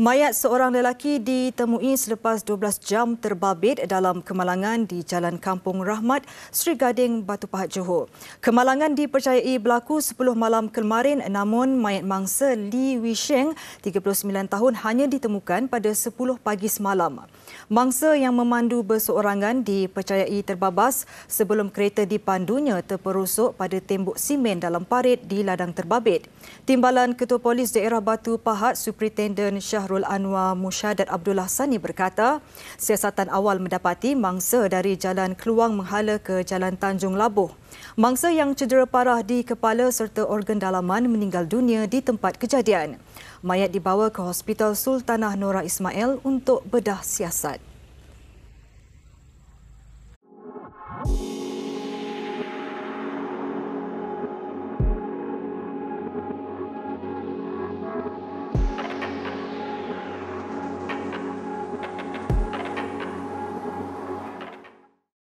Mayat seorang lelaki ditemui selepas 12 jam terbabit dalam kemalangan di Jalan Kampung Rahmat, Sri Gading, Batu Pahat, Johor. Kemalangan dipercayai berlaku 10 malam kemarin namun mayat mangsa Li Wisheng, 39 tahun, hanya ditemukan pada 10 pagi semalam. Mangsa yang memandu berseorangan dipercayai terbabas sebelum kereta dipandunya terperosok pada tembok simen dalam parit di ladang terbabit. Timbalan Ketua Polis Daerah Batu Pahat, Superintendent Syahrul Anwar Musyadat Abdullah Sani berkata, siasatan awal mendapati mangsa dari Jalan Keluang menghala ke Jalan Tanjung Labuh. Mangsa yang cedera parah di kepala serta organ dalaman meninggal dunia di tempat kejadian. Mayat dibawa ke Hospital Sultanah Nora Ismail untuk bedah siasat.